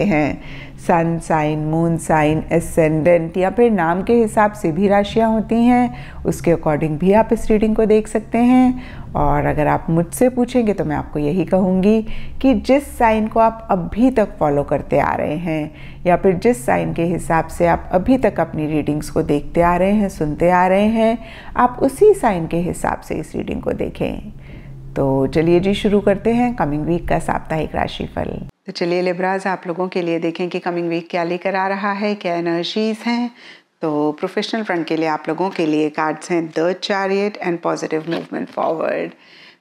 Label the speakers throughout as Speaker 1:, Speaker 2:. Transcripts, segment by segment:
Speaker 1: सकते हैं sun sign moon sign ascendant या फिर नाम के हिसाब से भी राशियाँ होती हैं उसके अकॉर्डिंग भी आप इस रीडिंग को देख सकते हैं और अगर आप मुझसे पूछेंगे तो मैं आपको यही कहूँगी कि जिस साइन को आप अभी तक फॉलो करते आ रहे हैं या फिर जिस साइन के हिसाब से आप अभी तक अपनी रीडिंग्स को देखते आ रहे हैं सुनते आ रहे हैं आप उसी साइन के हिसाब से इस रीडिंग को देखें तो चलिए जी शुरू करते हैं कमिंग वीक का साप्ताहिक राशिफल तो चलिए लिब्राज आप लोगों के लिए देखें कि कमिंग वीक क्या लेकर आ रहा है क्या एनर्जीज हैं तो प्रोफेशनल फ्रंट के लिए आप लोगों के लिए कार्ड्स हैं the chariot and positive movement forward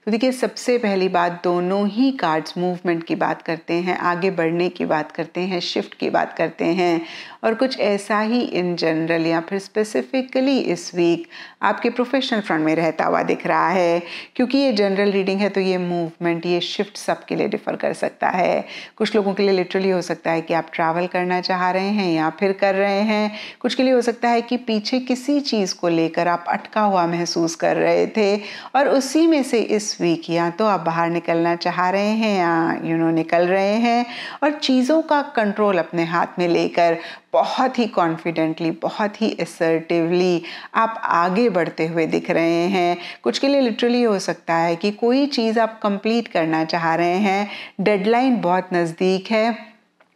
Speaker 1: तो देखिए सबसे पहली बात दोनों ही कार्ड्स मूवमेंट की बात करते हैं आगे बढ़ने की बात करते हैं शिफ्ट की बात करते हैं और कुछ ऐसा ही इन जनरल या फिर स्पेसिफिकली इस वीक आपके प्रोफेशनल फ्रंट में रहता हुआ दिख रहा है क्योंकि ये जनरल रीडिंग है तो ये मूवमेंट ये शिफ्ट सबके लिए डिफ़र कर सकता है कुछ लोगों के लिए लिटरली हो सकता है कि आप ट्रैवल करना चाह रहे हैं या फिर कर रहे हैं कुछ के लिए हो सकता है कि पीछे किसी चीज़ को लेकर आप अटका हुआ महसूस कर रहे थे और उसी में से इस वीक या तो आप बाहर निकलना चाह रहे हैं या यू नो निकल रहे हैं और चीज़ों का कंट्रोल अपने हाथ में लेकर बहुत ही कॉन्फिडेंटली बहुत ही असर्टिवली आप आगे बढ़ते हुए दिख रहे हैं कुछ के लिए लिटरली हो सकता है कि कोई चीज़ आप कंप्लीट करना चाह रहे हैं डेडलाइन बहुत नज़दीक है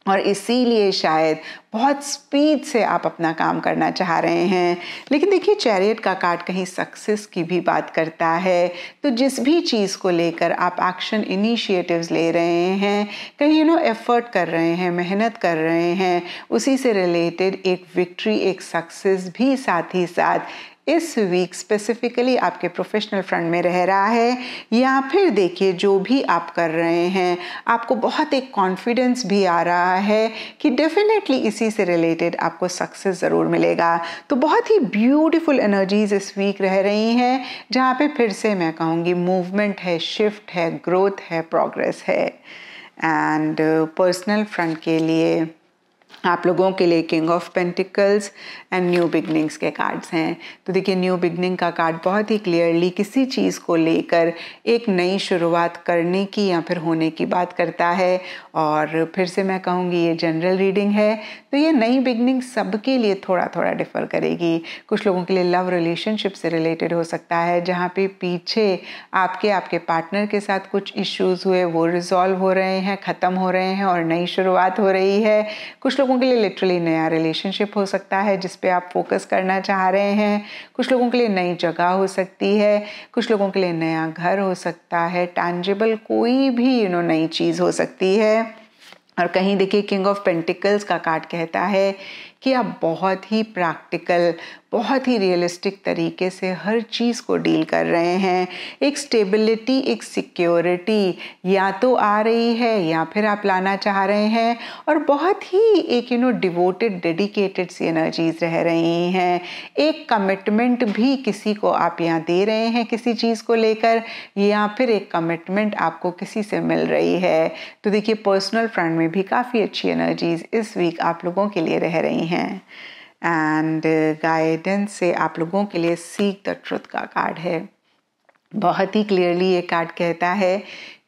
Speaker 1: और इसीलिए शायद बहुत स्पीड से आप अपना काम करना चाह रहे हैं लेकिन देखिए चैरियट का कार्ड कहीं सक्सेस की भी बात करता है तो जिस भी चीज़ को लेकर आप एक्शन इनिशिएटिव्स ले रहे हैं कहीं यू नो एफर्ट कर रहे हैं मेहनत कर रहे हैं उसी से रिलेटेड एक विक्ट्री एक सक्सेस भी साथ ही साथ इस वीक स्पेसिफिकली आपके प्रोफेशनल फ्रंट में रह रहा है या फिर देखिए जो भी आप कर रहे हैं आपको बहुत एक कॉन्फिडेंस भी आ रहा है कि डेफिनेटली इसी से रिलेटेड आपको सक्सेस ज़रूर मिलेगा तो बहुत ही ब्यूटीफुल एनर्जीज इस वीक रह रही हैं जहाँ पे फिर से मैं कहूँगी मूवमेंट है शिफ्ट है ग्रोथ है प्रोग्रेस है एंड पर्सनल फ्रंट के लिए आप लोगों के लिए king of pentacles and new beginnings के कार्ड्स हैं तो देखिए न्यू बिगनिंग का कार्ड बहुत ही क्लियरली किसी चीज़ को लेकर एक नई शुरुआत करने की या फिर होने की बात करता है और फिर से मैं कहूँगी ये जनरल रीडिंग है तो ये नई बिगनिंग सबके लिए थोड़ा थोड़ा डिफ़र करेगी कुछ लोगों के लिए लव रिलेशनशिप से रिलेटेड हो सकता है जहाँ पे पीछे आपके आपके पार्टनर के साथ कुछ इश्यूज़ हुए वो रिजॉल्व हो रहे हैं ख़त्म हो रहे हैं और नई शुरुआत हो रही है कुछ लोग लोगों के लिए लिटरली नया रिलेशनशिप हो सकता है जिस पे आप फोकस करना चाह रहे हैं कुछ लोगों के लिए नई जगह हो सकती है कुछ लोगों के लिए नया घर हो सकता है टैंजेबल कोई भी यू नो नई चीज़ हो सकती है और कहीं देखिए किंग ऑफ पेंटिकल्स का कार्ड कहता है कि आप बहुत ही प्रैक्टिकल बहुत ही रियलिस्टिक तरीके से हर चीज़ को डील कर रहे हैं एक स्टेबिलिटी एक सिक्योरिटी या तो आ रही है या फिर आप लाना चाह रहे हैं और बहुत ही एक यू नो डिवोटेड डेडिकेटेड सी एनर्जीज रह रही हैं एक कमिटमेंट भी किसी को आप यहाँ दे रहे हैं किसी चीज़ को लेकर या फिर एक कमिटमेंट आपको किसी से मिल रही है तो देखिए पर्सनल फ्रंट में भी काफ़ी अच्छी एनर्जीज इस वीक आप लोगों के लिए रह रही हैं हैं एंड गाइडेंस uh, से आप लोगों के लिए सीख द ट्रुथ का कार्ड है बहुत ही क्लियरली ये कार्ड कहता है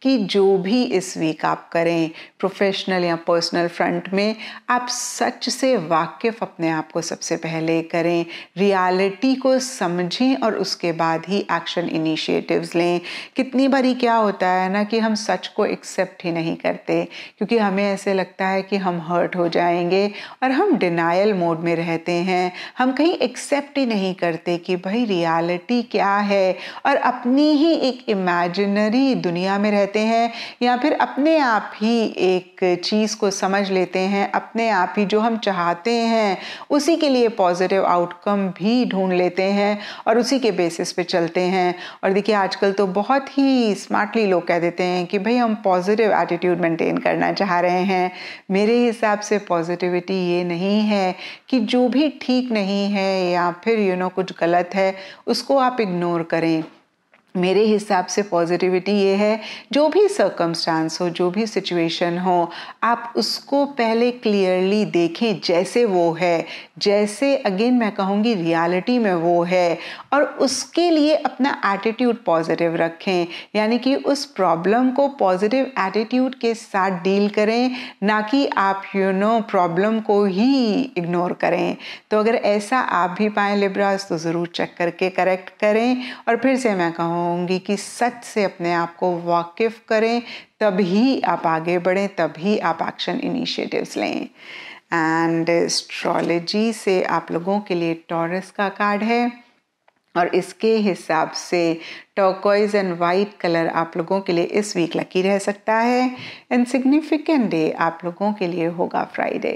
Speaker 1: कि जो भी इस वीक आप करें प्रोफेशनल या पर्सनल फ्रंट में आप सच से वाकिफ अपने आप को सबसे पहले करें रियलिटी को समझें और उसके बाद ही एक्शन इनिशिएटिव्स लें कितनी बारी क्या होता है ना कि हम सच को एक्सेप्ट ही नहीं करते क्योंकि हमें ऐसे लगता है कि हम हर्ट हो जाएंगे और हम डिनाइल मोड में रहते हैं हम कहीं एक्सेप्ट ही नहीं करते कि भाई रियलिटी क्या है और अपनी ही एक इमेजिनरी दुनिया में रहते रहते हैं या फिर अपने आप ही एक चीज़ को समझ लेते हैं अपने आप ही जो हम चाहते हैं उसी के लिए पॉजिटिव आउटकम भी ढूंढ लेते हैं और उसी के बेसिस पे चलते हैं और देखिए आजकल तो बहुत ही स्मार्टली लोग कह देते हैं कि भाई हम पॉजिटिव एटीट्यूड मेंटेन करना चाह रहे हैं मेरे हिसाब से पॉजिटिविटी ये नहीं है कि जो भी ठीक नहीं है या फिर यू you नो know, कुछ गलत है उसको आप इग्नोर करें मेरे हिसाब से पॉजिटिविटी ये है जो भी सर्कमस्टांस हो जो भी सिचुएशन हो आप उसको पहले क्लियरली देखें जैसे वो है जैसे अगेन मैं कहूँगी रियलिटी में वो है और उसके लिए अपना एटीट्यूड पॉजिटिव रखें यानी कि उस प्रॉब्लम को पॉजिटिव एटीट्यूड के साथ डील करें ना कि आप यू नो प्रॉब्लम को ही इग्नोर करें तो अगर ऐसा आप भी पाएँ लिब्रास तो ज़रूर चेक करके करेक्ट करें और फिर से मैं कहूँ होंगी कि सच से अपने आप को वाकिफ करें तभी आप आगे बढ़ें तभी आप एक्शन इनिशिएटिव्स लें एंड एस्ट्रोलॉजी से आप लोगों के लिए टॉरस का कार्ड है और इसके हिसाब से टर्कोइज एंड वाइट कलर आप लोगों के लिए इस वीक लकी रह सकता है एंड सिग्निफिकेंट डे आप लोगों के लिए होगा फ्राइडे